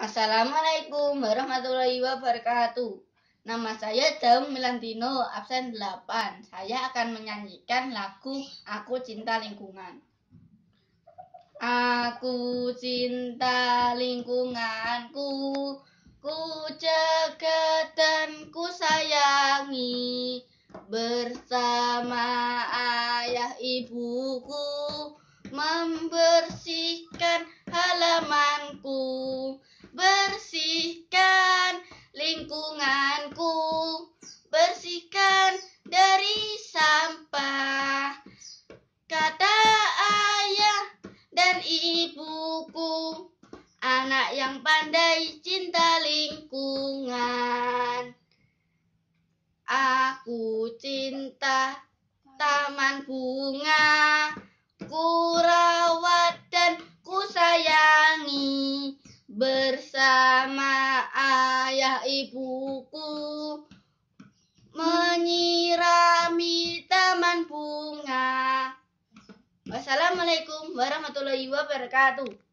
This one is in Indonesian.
Assalamualaikum warahmatullahi wabarakatuh. Nama saya Daum Milantino, absen 8. Saya akan menyanyikan lagu Aku Cinta Lingkungan. Aku cinta lingkunganku, ku jaga dan ku sayangi bersama ayah ibuku membersih. anak yang pandai cinta lingkungan. Aku cinta taman bunga, ku rawat dan ku sayangi bersama ayah ibuku menyirami taman bunga. Wassalamualaikum warahmatullahi wabarakatuh.